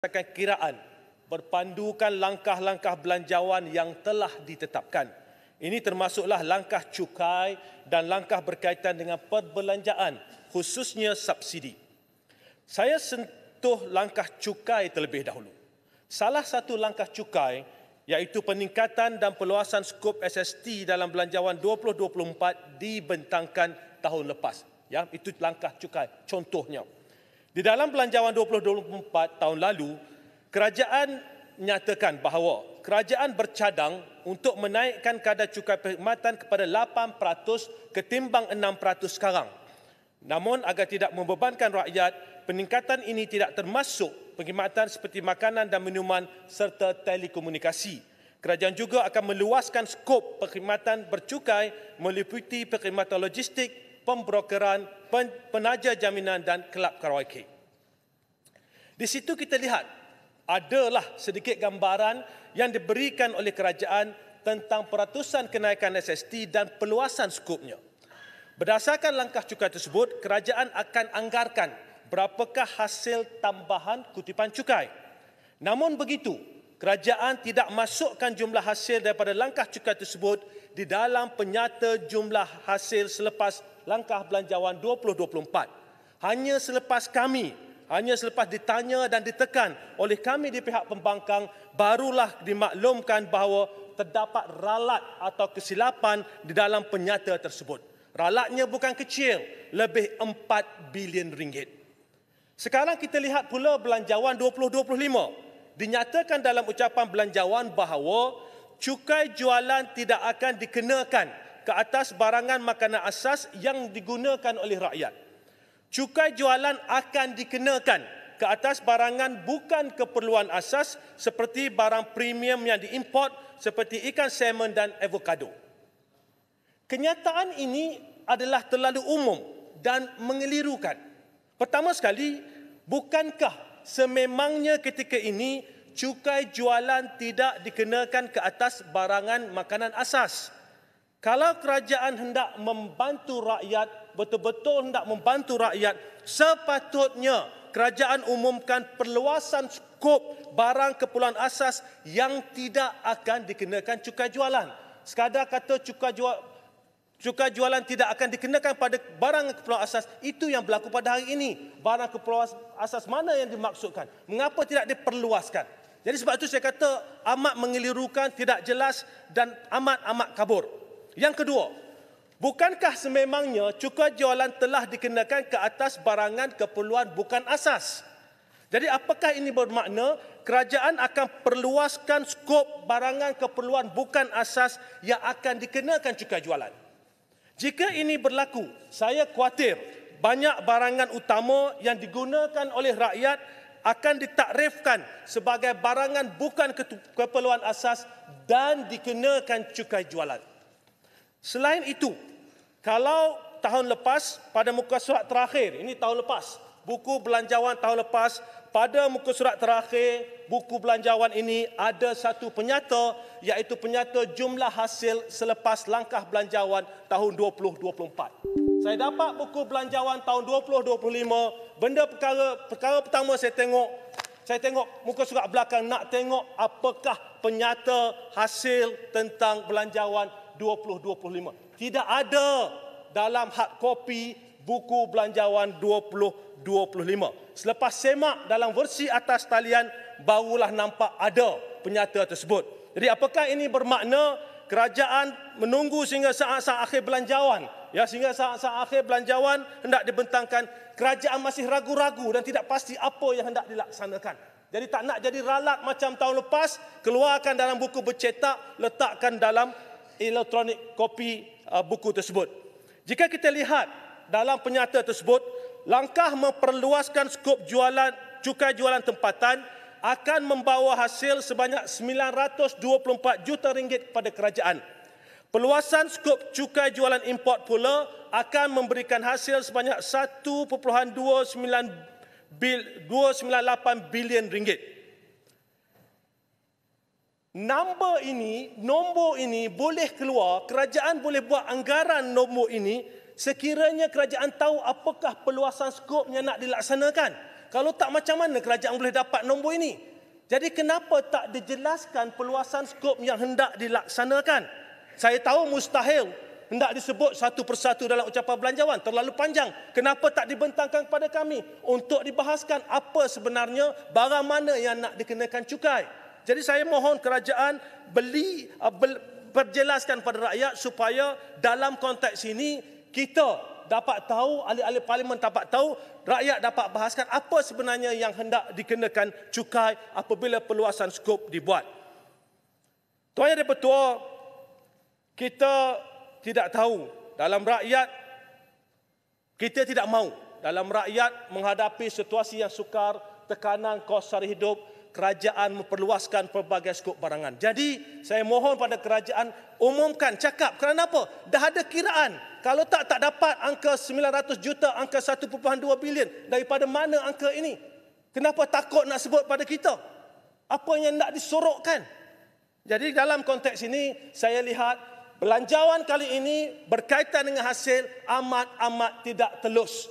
berdasarkan kiraan berpandukan langkah-langkah belanjawan yang telah ditetapkan. Ini termasuklah langkah cukai dan langkah berkaitan dengan perbelanjaan khususnya subsidi. Saya sentuh langkah cukai terlebih dahulu. Salah satu langkah cukai iaitu peningkatan dan perluasan skop SST dalam belanjawan 2024 dibentangkan tahun lepas. Ya, itu langkah cukai contohnya. Di dalam pelanjawan 2024 tahun lalu, kerajaan nyatakan bahawa kerajaan bercadang untuk menaikkan kadar cukai perkhidmatan kepada 8% ketimbang 6% sekarang. Namun agar tidak membebankan rakyat, peningkatan ini tidak termasuk perkhidmatan seperti makanan dan minuman serta telekomunikasi. Kerajaan juga akan meluaskan skop perkhidmatan bercukai meliputi perkhidmatan logistik, pembrokeran penaja jaminan dan kelab karaoke. Di situ kita lihat adalah sedikit gambaran yang diberikan oleh kerajaan tentang peratusan kenaikan SST dan peluasan skopnya. Berdasarkan langkah cukai tersebut, kerajaan akan anggarkan berapakah hasil tambahan kutipan cukai. Namun begitu, kerajaan tidak masukkan jumlah hasil daripada langkah cukai tersebut di dalam penyata jumlah hasil selepas langkah belanjawan 2024. Hanya selepas kami, hanya selepas ditanya dan ditekan oleh kami di pihak pembangkang, barulah dimaklumkan bahawa terdapat ralat atau kesilapan di dalam penyata tersebut. Ralatnya bukan kecil, lebih 4 bilion ringgit. Sekarang kita lihat pula belanjawan 2025. Dinyatakan dalam ucapan belanjawan bahawa cukai jualan tidak akan dikenakan ke atas barangan makanan asas yang digunakan oleh rakyat. Cukai jualan akan dikenakan ke atas barangan bukan keperluan asas seperti barang premium yang diimport seperti ikan salmon dan avocado. Kenyataan ini adalah terlalu umum dan mengelirukan. Pertama sekali, bukankah sememangnya ketika ini cukai jualan tidak dikenakan ke atas barangan makanan asas? Kalau kerajaan hendak membantu rakyat, betul-betul hendak membantu rakyat, sepatutnya kerajaan umumkan perluasan skop barang keperluan asas yang tidak akan dikenakan cukai jualan. Sekadar kata cukai jual cukai jualan tidak akan dikenakan pada barang keperluan asas, itu yang berlaku pada hari ini. Barang keperluan asas mana yang dimaksudkan? Mengapa tidak diperluaskan? Jadi sebab itu saya kata amat mengelirukan, tidak jelas dan amat-amat kabur. Yang kedua, bukankah sememangnya cukai jualan telah dikenakan ke atas barangan keperluan bukan asas? Jadi apakah ini bermakna kerajaan akan perluaskan skop barangan keperluan bukan asas yang akan dikenakan cukai jualan? Jika ini berlaku, saya khuatir banyak barangan utama yang digunakan oleh rakyat akan ditakrifkan sebagai barangan bukan keperluan asas dan dikenakan cukai jualan. Selain itu, kalau tahun lepas pada muka surat terakhir, ini tahun lepas, buku belanjawan tahun lepas, pada muka surat terakhir buku belanjawan ini ada satu penyata iaitu penyata jumlah hasil selepas langkah belanjawan tahun 2024. Saya dapat buku belanjawan tahun 2025, benda perkara perkara pertama saya tengok, saya tengok muka surat belakang nak tengok apakah penyata hasil tentang belanjawan 2024. 2025. Tidak ada dalam hard copy buku belanjawan 2025. Selepas semak dalam versi atas talian barulah nampak ada penyata tersebut. Jadi apakah ini bermakna kerajaan menunggu sehingga saat-saat akhir belanjawan ya sehingga saat-saat akhir belanjawan hendak dibentangkan kerajaan masih ragu-ragu dan tidak pasti apa yang hendak dilaksanakan. Jadi tak nak jadi ralat macam tahun lepas keluarkan dalam buku bercetak letakkan dalam elektronik kopi uh, buku tersebut. Jika kita lihat dalam penyata tersebut, langkah memperluaskan skop jualan cukai jualan tempatan akan membawa hasil sebanyak 924 juta ringgit kepada kerajaan. Peluasan skop cukai jualan import pula akan memberikan hasil sebanyak 1.298 bil 298 bilion ringgit. Nombor ini, nombor ini boleh keluar, kerajaan boleh buat anggaran nombor ini sekiranya kerajaan tahu apakah peluasan skop yang nak dilaksanakan. Kalau tak macam mana kerajaan boleh dapat nombor ini? Jadi kenapa tak dijelaskan peluasan skop yang hendak dilaksanakan? Saya tahu mustahil hendak disebut satu persatu dalam ucapan belanjawan terlalu panjang. Kenapa tak dibentangkan kepada kami untuk dibahaskan apa sebenarnya barang mana yang nak dikenakan cukai? Jadi saya mohon kerajaan beli perjelaskan uh, kepada rakyat supaya dalam konteks ini kita dapat tahu ahli-ahli parlimen dapat tahu rakyat dapat bahaskan apa sebenarnya yang hendak dikenakan cukai apabila peluasan skop dibuat. Tuan dan Pertua, kita tidak tahu dalam rakyat kita tidak mahu dalam rakyat menghadapi situasi yang sukar, tekanan kos sara hidup, kerajaan memperluaskan pelbagai skop barangan. Jadi saya mohon pada kerajaan umumkan, cakap kerana apa? Dah ada kiraan. Kalau tak, tak dapat angka 900 juta, angka 1.2 bilion. Daripada mana angka ini? Kenapa takut nak sebut pada kita? Apa yang nak disorokkan? Jadi dalam konteks ini, saya lihat belanjawan kali ini berkaitan dengan hasil amat-amat tidak telus.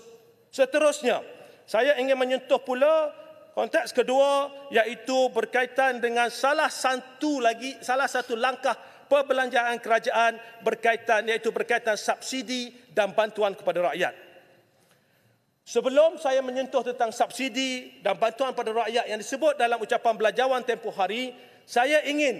Seterusnya, saya ingin menyentuh pula Konteks kedua iaitu berkaitan dengan salah satu lagi salah satu langkah perbelanjaan kerajaan berkaitan iaitu berkaitan subsidi dan bantuan kepada rakyat. Sebelum saya menyentuh tentang subsidi dan bantuan kepada rakyat yang disebut dalam ucapan belajawan tempoh hari, saya ingin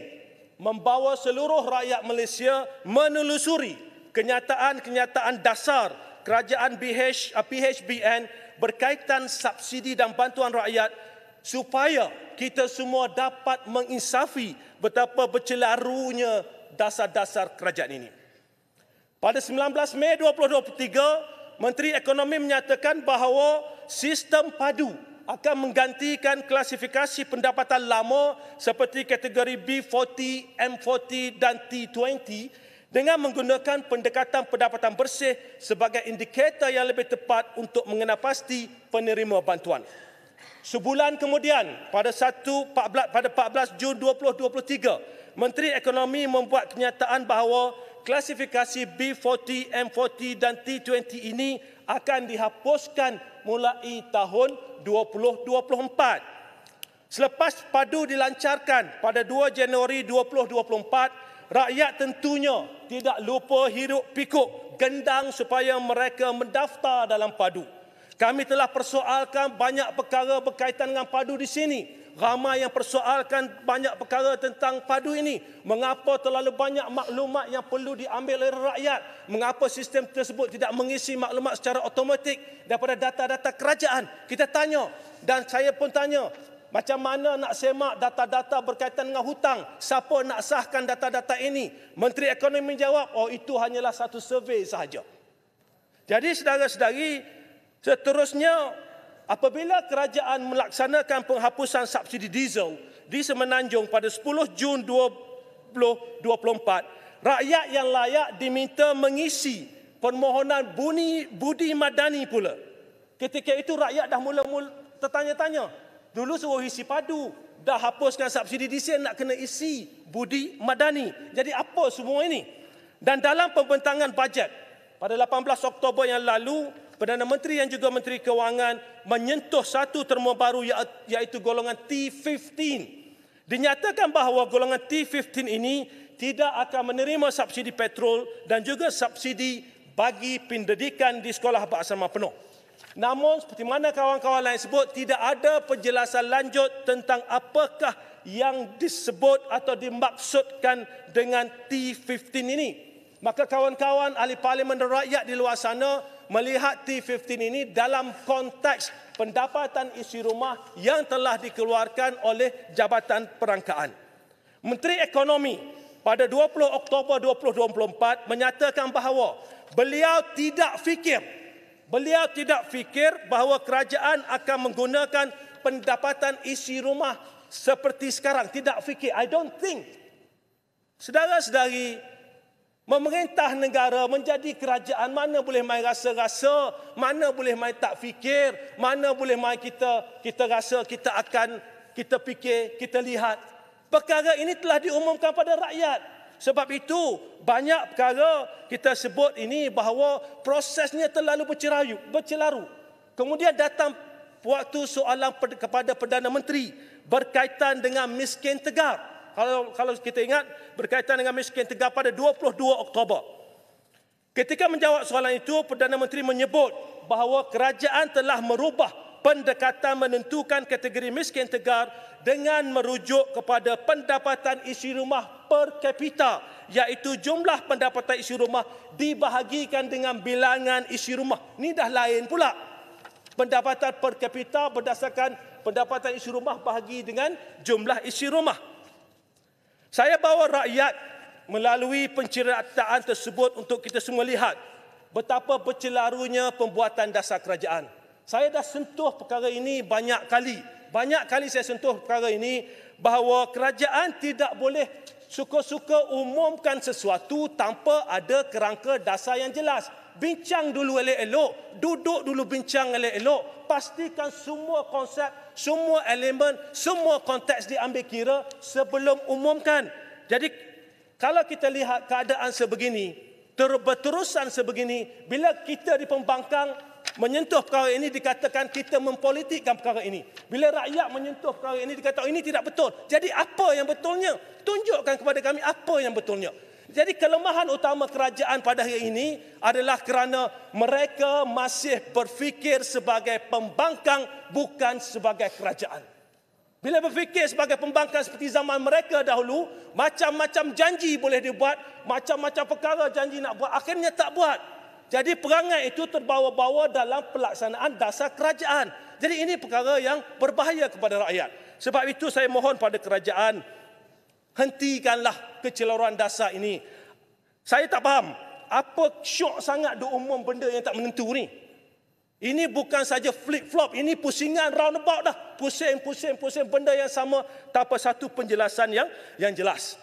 membawa seluruh rakyat Malaysia menelusuri kenyataan-kenyataan dasar kerajaan BH, uh, PHBN berkaitan subsidi dan bantuan rakyat supaya kita semua dapat menginsafi betapa bercelarunya dasar-dasar kerajaan ini. Pada 19 Mei 2023, Menteri Ekonomi menyatakan bahawa sistem padu akan menggantikan klasifikasi pendapatan lama seperti kategori B40, M40 dan T20 dengan menggunakan pendekatan pendapatan bersih sebagai indikator yang lebih tepat untuk mengenal pasti penerima bantuan. Sebulan kemudian pada 1 14 pada 14 Jun 2023, Menteri Ekonomi membuat kenyataan bahawa klasifikasi B40, M40 dan T20 ini akan dihapuskan mulai tahun 2024. Selepas padu dilancarkan pada 2 Januari 2024, rakyat tentunya tidak lupa hiruk pikuk gendang supaya mereka mendaftar dalam padu. Kami telah persoalkan banyak perkara berkaitan dengan padu di sini. Ramai yang persoalkan banyak perkara tentang padu ini. Mengapa terlalu banyak maklumat yang perlu diambil oleh rakyat? Mengapa sistem tersebut tidak mengisi maklumat secara otomatik daripada data-data kerajaan? Kita tanya dan saya pun tanya. Macam mana nak semak data-data berkaitan dengan hutang? Siapa nak sahkan data-data ini? Menteri Ekonomi menjawab, oh itu hanyalah satu survei sahaja. Jadi saudara-saudari, Seterusnya, apabila kerajaan melaksanakan penghapusan subsidi diesel di Semenanjung pada 10 Jun 2024, rakyat yang layak diminta mengisi permohonan buni, budi madani pula. Ketika itu rakyat dah mula-mula tertanya-tanya. Dulu suruh isi padu, dah hapuskan subsidi diesel nak kena isi budi madani. Jadi apa semua ini? Dan dalam pembentangan bajet pada 18 Oktober yang lalu, Perdana Menteri yang juga Menteri Kewangan menyentuh satu termo baru iaitu golongan T15. Dinyatakan bahawa golongan T15 ini tidak akan menerima subsidi petrol dan juga subsidi bagi pendidikan di sekolah berasrama penuh. Namun seperti mana kawan-kawan lain sebut tidak ada penjelasan lanjut tentang apakah yang disebut atau dimaksudkan dengan T15 ini. Maka kawan-kawan ahli parlimen dan rakyat di luar sana melihat T15 ini dalam konteks pendapatan isi rumah yang telah dikeluarkan oleh Jabatan Perangkaan. Menteri Ekonomi pada 20 Oktober 2024 menyatakan bahawa beliau tidak fikir beliau tidak fikir bahawa kerajaan akan menggunakan pendapatan isi rumah seperti sekarang tidak fikir I don't think Saudara-saudari Memerintah negara menjadi kerajaan mana boleh main rasa-rasa, mana boleh main tak fikir, mana boleh main kita kita rasa kita akan kita fikir, kita lihat. Perkara ini telah diumumkan pada rakyat. Sebab itu banyak perkara kita sebut ini bahawa prosesnya terlalu bercerayu, bercelaru. Kemudian datang waktu soalan kepada Perdana Menteri berkaitan dengan miskin tegar kalau kalau kita ingat berkaitan dengan miskin tegak pada 22 Oktober. Ketika menjawab soalan itu, Perdana Menteri menyebut bahawa kerajaan telah merubah pendekatan menentukan kategori miskin tegar dengan merujuk kepada pendapatan isi rumah per kapita iaitu jumlah pendapatan isi rumah dibahagikan dengan bilangan isi rumah. Ini dah lain pula. Pendapatan per kapita berdasarkan pendapatan isi rumah bahagi dengan jumlah isi rumah. Saya bawa rakyat melalui penceritaan tersebut untuk kita semua lihat betapa bercelarunya pembuatan dasar kerajaan. Saya dah sentuh perkara ini banyak kali. Banyak kali saya sentuh perkara ini bahawa kerajaan tidak boleh suka-suka umumkan sesuatu tanpa ada kerangka dasar yang jelas bincang dulu elok-elok, duduk dulu bincang elok-elok, pastikan semua konsep, semua elemen, semua konteks diambil kira sebelum umumkan. Jadi kalau kita lihat keadaan sebegini, berterusan sebegini, bila kita di pembangkang menyentuh perkara ini dikatakan kita mempolitikkan perkara ini. Bila rakyat menyentuh perkara ini dikatakan oh, ini tidak betul. Jadi apa yang betulnya? Tunjukkan kepada kami apa yang betulnya. Jadi kelemahan utama kerajaan pada hari ini adalah kerana mereka masih berfikir sebagai pembangkang bukan sebagai kerajaan. Bila berfikir sebagai pembangkang seperti zaman mereka dahulu, macam-macam janji boleh dibuat, macam-macam perkara janji nak buat, akhirnya tak buat. Jadi perangai itu terbawa-bawa dalam pelaksanaan dasar kerajaan. Jadi ini perkara yang berbahaya kepada rakyat. Sebab itu saya mohon pada kerajaan Hentikanlah kecelaruan dasar ini. Saya tak faham. Apa syok sangat dia umum benda yang tak menentu ni? Ini bukan saja flip-flop. Ini pusingan roundabout dah. Pusing, pusing, pusing. Benda yang sama tanpa satu penjelasan yang yang jelas.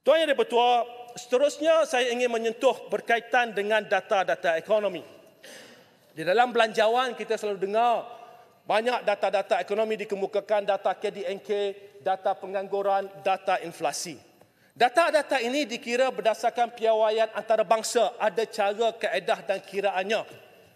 Tuan Yang Dipertua, seterusnya saya ingin menyentuh berkaitan dengan data-data ekonomi. Di dalam belanjawan kita selalu dengar banyak data-data ekonomi dikemukakan, data KDNK, data pengangguran, data inflasi. Data-data ini dikira berdasarkan piawaian antarabangsa, ada cara, kaedah dan kiraannya.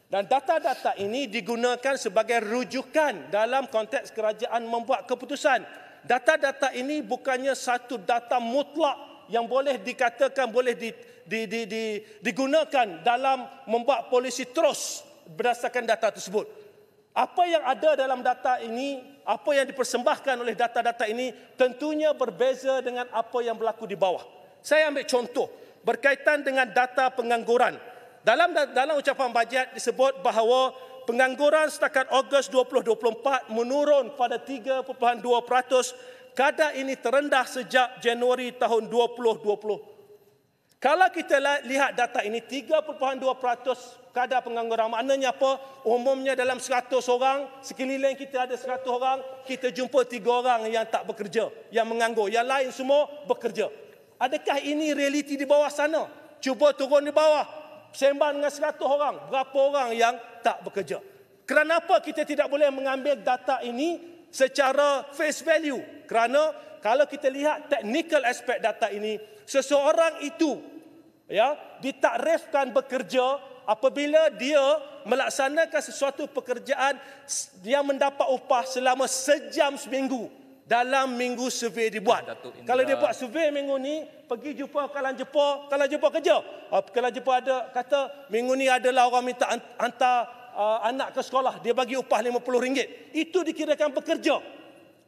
Dan data-data ini digunakan sebagai rujukan dalam konteks kerajaan membuat keputusan. Data-data ini bukannya satu data mutlak yang boleh dikatakan boleh di, di, di, di, digunakan dalam membuat polisi terus berdasarkan data tersebut. Apa yang ada dalam data ini, apa yang dipersembahkan oleh data-data ini tentunya berbeza dengan apa yang berlaku di bawah. Saya ambil contoh berkaitan dengan data pengangguran. Dalam dalam ucapan bajet disebut bahawa pengangguran setakat Ogos 2024 menurun pada 3.2%. Kadar ini terendah sejak Januari tahun 2020. Kalau kita lihat data ini 3.2% kadar pengangguran. Maknanya apa? Umumnya dalam 100 orang, sekeliling kita ada 100 orang, kita jumpa 3 orang yang tak bekerja, yang menganggur. Yang lain semua bekerja. Adakah ini realiti di bawah sana? Cuba turun di bawah. Sembang dengan 100 orang. Berapa orang yang tak bekerja? Kerana apa kita tidak boleh mengambil data ini secara face value? Kerana kalau kita lihat technical aspect data ini, seseorang itu ya ditakrifkan bekerja apabila dia melaksanakan sesuatu pekerjaan yang mendapat upah selama sejam seminggu dalam minggu survei dibuat. Datuk kalau dia buat survei minggu ni, pergi jumpa kalau jumpa, kalau jumpa kerja. Ah, kalau jumpa ada kata minggu ni adalah orang minta hantar uh, anak ke sekolah, dia bagi upah RM50. Itu dikirakan bekerja.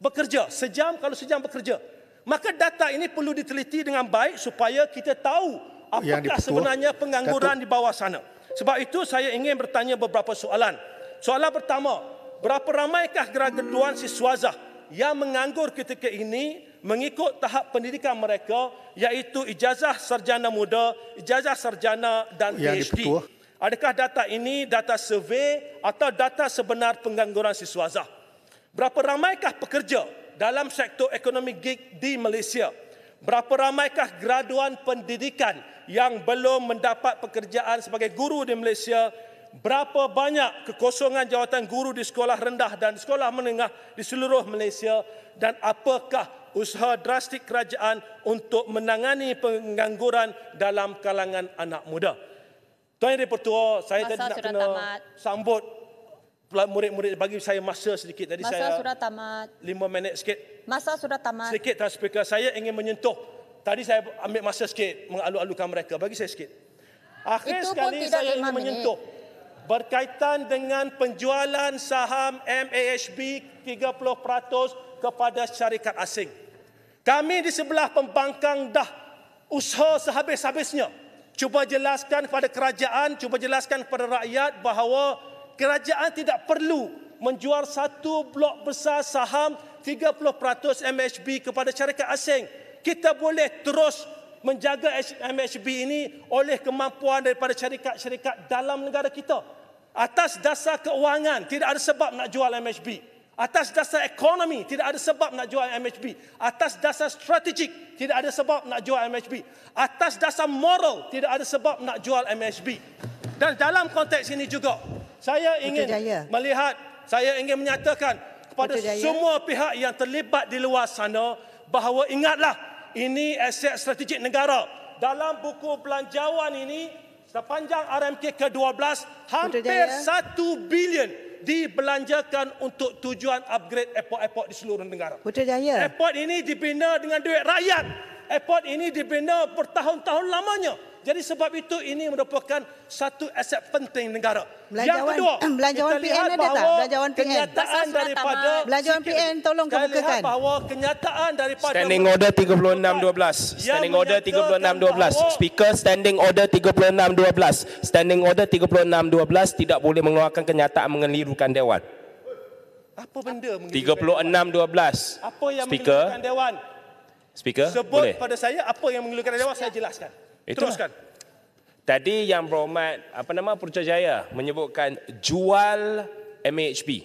Bekerja sejam kalau sejam bekerja. Maka data ini perlu diteliti dengan baik supaya kita tahu apakah sebenarnya pengangguran Datuk. di bawah sana. Sebab itu saya ingin bertanya beberapa soalan. Soalan pertama, berapa ramaikah graduan siswazah yang menganggur ketika ini mengikut tahap pendidikan mereka iaitu ijazah sarjana muda, ijazah sarjana dan yang PhD? Dipertua. Adakah data ini data survei atau data sebenar pengangguran siswazah? Berapa ramaikah pekerja dalam sektor ekonomi gig di Malaysia? Berapa ramaikah graduan pendidikan yang belum mendapat pekerjaan sebagai guru di Malaysia, berapa banyak kekosongan jawatan guru di sekolah rendah dan sekolah menengah di seluruh Malaysia dan apakah usaha drastik kerajaan untuk menangani pengangguran dalam kalangan anak muda. Tuan Yang Dipertua, saya Masa tadi nak kena tamat. sambut murid-murid bagi saya masa sedikit tadi masa saya sudah tamat lima minit sikit masa sudah tamat sedikit tuan speaker saya ingin menyentuh Tadi saya ambil masa sikit mengalu-alukan mereka. Bagi saya sikit. Akhir Itu sekali saya ingin menyentuh. Berkaitan dengan penjualan saham MAHB 30% kepada syarikat asing. Kami di sebelah pembangkang dah usaha sehabis-habisnya. Cuba jelaskan kepada kerajaan, cuba jelaskan kepada rakyat bahawa kerajaan tidak perlu menjual satu blok besar saham 30% MHB kepada syarikat asing kita boleh terus menjaga MHB ini oleh kemampuan daripada syarikat-syarikat dalam negara kita. Atas dasar keuangan, tidak ada sebab nak jual MHB. Atas dasar ekonomi, tidak ada sebab nak jual MHB. Atas dasar strategik, tidak ada sebab nak jual MHB. Atas dasar moral, tidak ada sebab nak jual MHB. Dan dalam konteks ini juga, saya ingin melihat, saya ingin menyatakan kepada semua pihak yang terlibat di luar sana bahawa ingatlah ini aset strategik negara. Dalam buku belanjawan ini, sepanjang RMK ke-12, hampir satu bilion dibelanjakan untuk tujuan upgrade airport-airport di seluruh negara. Putrajaya. Airport ini dibina dengan duit rakyat airport ini dibina bertahun-tahun lamanya. Jadi sebab itu ini merupakan satu aset penting negara. Belanjawan, Yang kedua, belanjawan kita lihat PN ada tak? Belanjawan PN. Kenyataan daripada belanjawan PN tolong kita kemukakan. Kita lihat bahawa kenyataan daripada Standing Order 3612. Standing Order 3612. Speaker Standing Order 3612. Standing Order 3612 tidak boleh mengeluarkan kenyataan mengelirukan dewan. Apa benda mengelirukan? 3612. Apa yang mengelirukan dewan? Speaker, Speaker, Sebut boleh. pada saya apa yang mengelukkan anda saya jelaskan. Itulah. Teruskan. Tadi yang berhormat, apa nama Putrajaya menyebutkan jual MHP.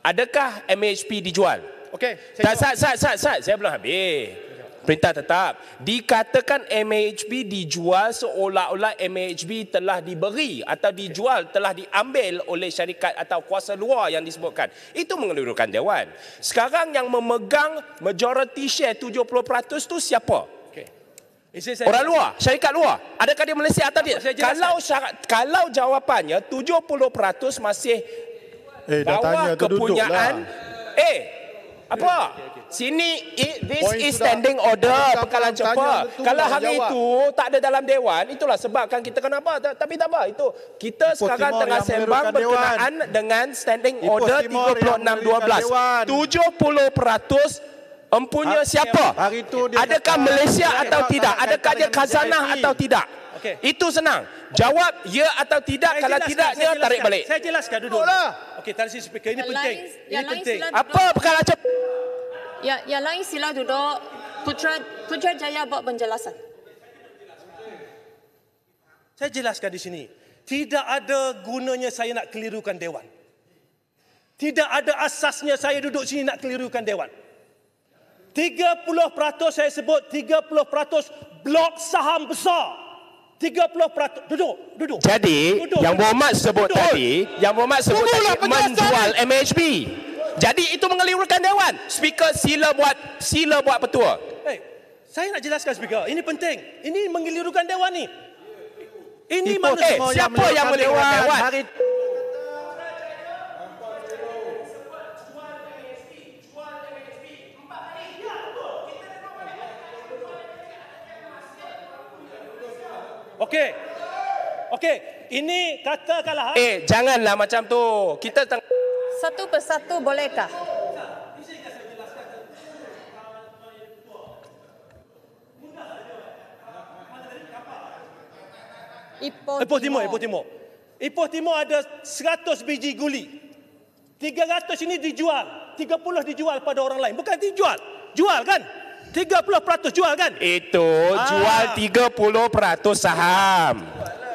Adakah MHP dijual? Okey. sat, sat, sat, sat. Saya belum habis. Perintah tetap. Dikatakan MHB dijual seolah-olah MHB telah diberi atau dijual telah diambil oleh syarikat atau kuasa luar yang disebutkan. Itu mengelirukan Dewan. Sekarang yang memegang majority share 70% itu siapa? Orang luar, syarikat luar. Adakah dia Malaysia atau tidak? Kalau syarat, kalau jawapannya 70% masih eh, bawah kepunyaan. Eh, apa? Sini it, this Point is sudah. standing order Tanya, pekalan cepat. Kalau hari jawab. itu tak ada dalam dewan itulah sebabkan kita kenapa tapi tak apa itu. Kita Ipoh sekarang Timur tengah sembang berkenaan dewan. dengan standing Ipoh order 3612. 70% Empunya hari siapa? Hari itu dia Adakah Malaysia dia atau tidak? Adakah dia khazanah JIT. atau tidak? Okay. Itu senang. Jawab ya atau tidak. Saya Kalau tidak, dia jelaskan. tarik balik. Saya jelaskan dulu. Okey, tarik tadi speaker ini penting. ini penting. Apa perkara cepat? Ya, yang lain sila duduk. Putra Putra Jaya buat penjelasan. Saya jelaskan di sini. Tidak ada gunanya saya nak kelirukan dewan. Tidak ada asasnya saya duduk sini nak kelirukan dewan. 30% saya sebut 30% blok saham besar. 30% duduk, duduk. Jadi, duduk, yang Muhammad sebut duduk. tadi, yang Muhammad sebut Tunggulah tadi menjual MHB. Jadi itu mengeliurkan dewan. Speaker sila buat sila buat petua. Hey, eh, saya nak jelaskan speaker. Ini penting. Ini mengeliurkan dewan ni. Ini itu, mana hey, semua siapa yang mengeliurkan dewan? dewan? Hari... Okey. Okey, ini katakanlah ha? Eh, janganlah macam tu. Kita tengah satu persatu bolehkah? Ipoh Timur. Ipoh Timur, Ipoh Timur. Ipoh Timur ada 100 biji guli. 300 ini dijual. 30 dijual pada orang lain. Bukan dijual. Jual kan? 30% jual kan? Itu jual ah. jual 30% saham.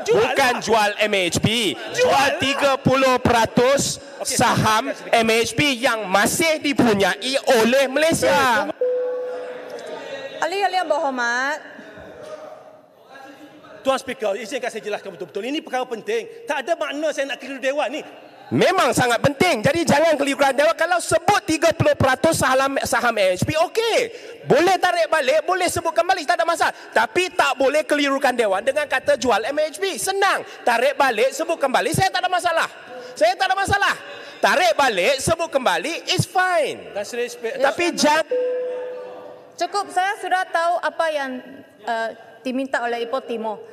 Bukan lah. jual MHP, Jual 30% lah. saham MHP yang masih dipunyai oleh Malaysia. Ali-ali yang berhormat. Tuan Speaker, izinkan saya jelaskan betul-betul. Ini perkara penting. Tak ada makna saya nak kira Dewan ni. Memang sangat penting. Jadi jangan keliru kerana kalau sebut 30% saham saham HP okey. Boleh tarik balik, boleh sebut kembali, tak ada masalah. Tapi tak boleh kelirukan dewan dengan kata jual MHB. Senang. Tarik balik, sebut kembali, saya tak ada masalah. Saya tak ada masalah. Tarik balik, sebut kembali, it's fine. Tapi jangan... Cukup, saya sudah tahu apa yang uh, diminta oleh Ipo Timo.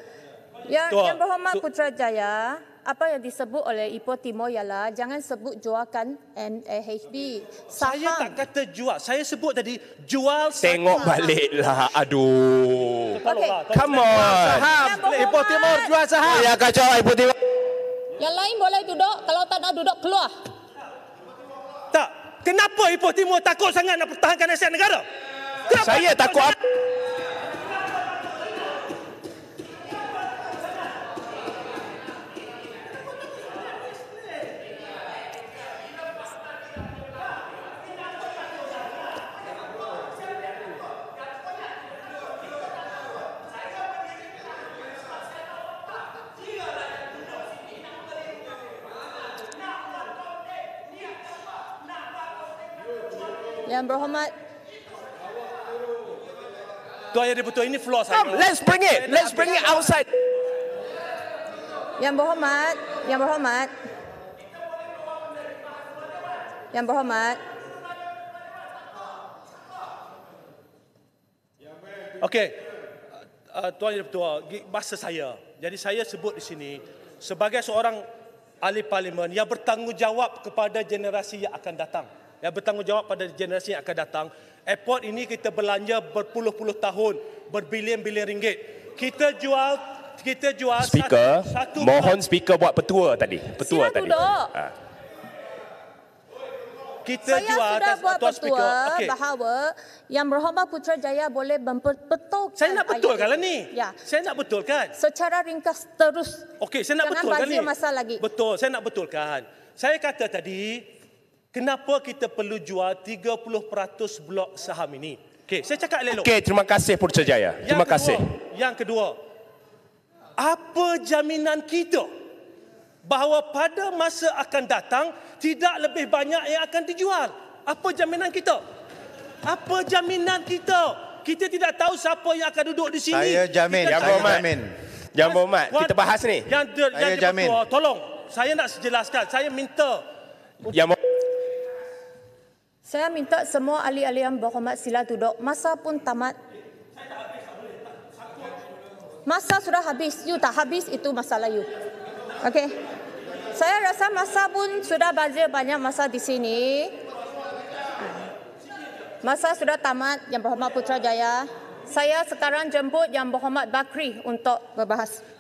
Yang, yang berhormat Putrajaya... Jaya, apa yang disebut oleh Ipo Timur ialah jangan sebut jualkan NHB. Saham. Saya tak kata jual. Saya sebut tadi jual saham. Tengok baliklah. Aduh. Okay. Lah. Come on. Saham. Ipo Timur jual saham. Ya kacau lah, Ipo Timur. Yang lain boleh duduk. Kalau tak nak duduk, keluar. Tak. Kenapa Ipoh Timur takut sangat nak pertahankan aset negara? Kenapa saya takut apa? Yang berhormat. Tuan Yang Dipertua, ini floor saya. Come, let's bring it. Let's bring it outside. Yang berhormat. Yang berhormat. Yang berhormat. Okey. Uh, uh Tuan Yang Dipertua, bahasa uh, saya. Jadi saya sebut di sini, sebagai seorang ahli parlimen yang bertanggungjawab kepada generasi yang akan datang yang bertanggungjawab pada generasi yang akan datang. Airport ini kita belanja berpuluh-puluh tahun, berbilion-bilion ringgit. Kita jual kita jual speaker, satu, satu mohon speaker buat petua tadi. Petua Sila tadi. Duduk. Ha. Kita Saya jual sudah atas, buat petua okay. bahawa Yang Berhormat Jaya boleh memperbetulkan Saya nak betulkan lah ni. Ya. Saya nak betulkan. Secara ringkas terus. Okey, saya nak betulkan ni. Jangan masa lagi. Betul, saya nak betulkan. Saya kata tadi, Kenapa kita perlu jual 30% blok saham ini? Okey, saya cakap elok. Okey, terima kasih Putra Jaya. Terima kedua, kasih. Yang kedua, apa jaminan kita bahawa pada masa akan datang tidak lebih banyak yang akan dijual? Apa jaminan kita? Apa jaminan kita? Kita tidak tahu siapa yang akan duduk di sini. Saya jamin, kita saya jamin. jamin. Yang berhormat, kita bahas ni. Yang, yang, saya yang jamin. Tolong, saya nak jelaskan. Saya minta. Yang berhormat. Saya minta semua ahli-ahli yang berhormat sila duduk. Masa pun tamat. Masa sudah habis. You tak habis, itu masalah you. Okay. Saya rasa masa pun sudah banyak masa di sini. Masa sudah tamat yang berhormat Jaya. Saya sekarang jemput yang berhormat Bakri untuk berbahas.